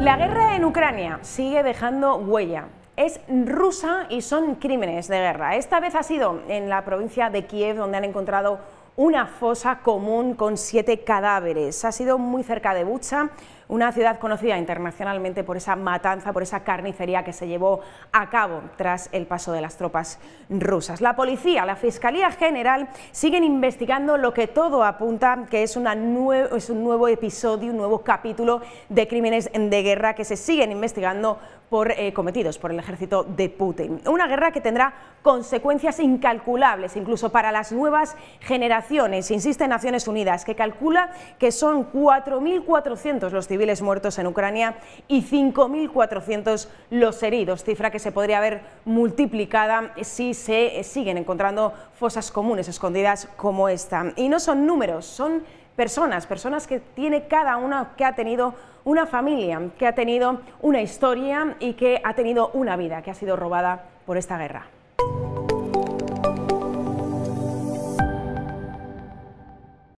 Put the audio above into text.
La guerra en Ucrania sigue dejando huella. Es rusa y son crímenes de guerra. Esta vez ha sido en la provincia de Kiev donde han encontrado una fosa común con siete cadáveres. Ha sido muy cerca de Bucha, una ciudad conocida internacionalmente por esa matanza, por esa carnicería que se llevó a cabo tras el paso de las tropas rusas. La policía, la Fiscalía General siguen investigando lo que todo apunta que es, una es un nuevo episodio, un nuevo capítulo de crímenes de guerra que se siguen investigando por, eh, cometidos por el ejército de Putin. Una guerra que tendrá consecuencias incalculables, incluso para las nuevas generaciones naciones, insiste en Naciones Unidas, que calcula que son 4.400 los civiles muertos en Ucrania y 5.400 los heridos, cifra que se podría haber multiplicada si se siguen encontrando fosas comunes escondidas como esta. Y no son números, son personas, personas que tiene cada una que ha tenido una familia, que ha tenido una historia y que ha tenido una vida que ha sido robada por esta guerra.